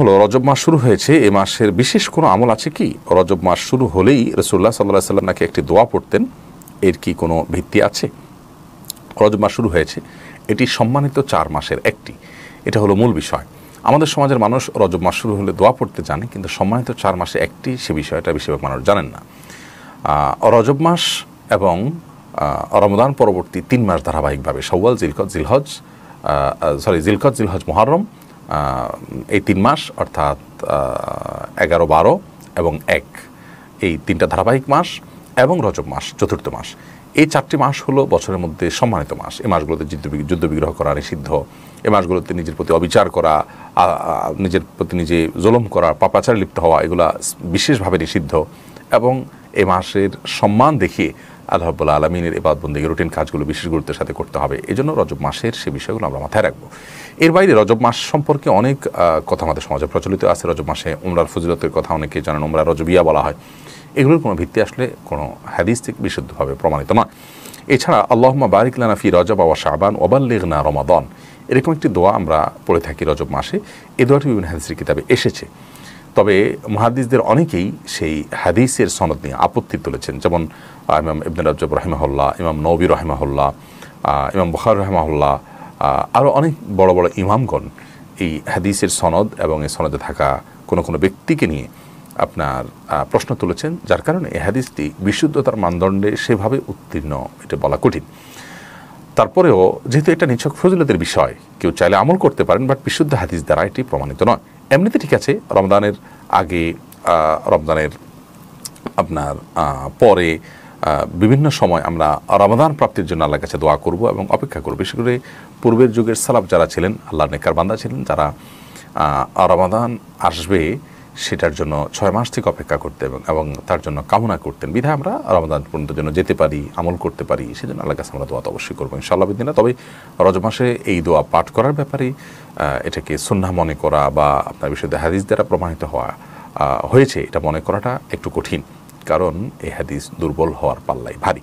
হলো রজব মাস শুরু হয়েছে এ মাসের বিশেষ কোনো আমল আছে কি রজব মাস শুরু হলেই রসুল্লাহ সাল্লাহ সাল্লাম নাকি একটি দোয়া পড়তেন এর কি কোনো ভিত্তি আছে রজব মাস শুরু হয়েছে এটি সম্মানিত চার মাসের একটি এটা হলো মূল বিষয় আমাদের সমাজের মানুষ রজব মাস শুরু হলে দোয়া পড়তে জানে কিন্তু সম্মানিত চার মাসে একটি সে বিষয়টা বেশিরভাগ মানুষ জানেন না রজব মাস এবং রমদান পরবর্তী তিন মাস ধারাবাহিকভাবে সওয়াল জিলকত জিলহজ সরি জিলকত জিলহজ মহারম এই তিন মাস অর্থাৎ এগারো বারো এবং এক এই তিনটা ধারাবাহিক মাস এবং রজব মাস চতুর্থ মাস এই চারটি মাস হলো বছরের মধ্যে সম্মানিত মাস এই মাসগুলোতে যুদ্ধ করা নিষিদ্ধ এ মাসগুলোতে নিজের প্রতি অবিচার করা নিজের প্রতি নিজে জোলম করা পাপাচারে লিপ্ত হওয়া এগুলা বিশেষভাবে নিষিদ্ধ এবং এ মাসের সম্মান দেখিয়ে আল্লাহবুল্লা আলমিনের এবাদবন্দি রুটিন কাজগুলো বিশেষ গুরুত্বের সাথে করতে হবে এই জন্য রজব মাসের সে বিষয়গুলো আমরা মাথায় রাখবো এর বাইরে রজব মাস সম্পর্কে অনেক কথা আমাদের সমাজে প্রচলিত আছে রজব মাসে উমরার ফজিলতের কথা অনেকে জানেন উমরা রজবিয়া বলা হয় এগুলোর কোনো ভিত্তি আসলে কোনো হাদিস থেকে বিশুদ্ধভাবে প্রমাণিত নয় এছাড়া আল্লাহমা বারিকলানা ফি রজব আওয়া শাহবান ওবাল্লিগনা রমাদন এরকম একটি দোয়া আমরা পড়ে থাকি রজব মাসে এ দোয়াটি বিভিন্ন হাদিসের কিতাবে এসেছে তবে মহাদিসদের অনেকেই সেই হাদিসের সনদ নিয়ে আপত্তি তুলেছেন যেমন ইমাম ইবনুল রাজ্জব রহিমাহুল্লাহ ইমাম নবী রহিমাহুল্লাহ ইমাম বখার রহমাহুল্লাহ আরও অনেক বড় বড় ইমামগণ এই হাদিসের সনদ এবং এই সনদে থাকা কোনো কোনো ব্যক্তিকে নিয়ে আপনার প্রশ্ন তুলেছেন যার কারণে এই হাদিসটি বিশুদ্ধতার মানদণ্ডে সেভাবে উত্তীর্ণ এটা বলা কঠিন তারপরেও যেহেতু এটা নিছক ফজলতের বিষয় কেউ চাইলে আমল করতে পারেন বাট বিশুদ্ধ হাদিস দ্বারা এটি প্রমাণিত নয় এমনিতে ঠিক আছে রমদানের আগে রমদানের আপনার পরে বিভিন্ন সময় আমরা রমাদান প্রাপ্তির জন্য আল্লাহর কাছে দোয়া করব এবং অপেক্ষা করব বিশেষ করে পূর্বের যুগের সালাফ যারা ছিলেন আল্লাহ নেকার বান্দা ছিলেন যারা রমাদান আসবে সেটার জন্য ছয় মাস থেকে অপেক্ষা করতে এবং এবং তার জন্য কামনা করতেন বিধায় আমরা রমাদান পর্যন্ত জন্য যেতে পারি আমল করতে পারি সেজন্য আল্লাহ কাছে আমরা দোয়া তো অবশ্যই করবো ইনশাআল্লাহ বিদিনা তবে রজ মাসে এই দোয়া পাঠ করার ব্যাপারে এটাকে সন্ধ্যা মনে করা বা আপনার বিষয়ে হাদিস দ্বারা প্রমাণিত হওয়া হয়েছে এটা মনে করাটা একটু কঠিন কারণ এই হাদিস দুর্বল হওয়ার পাল্লাই ভারী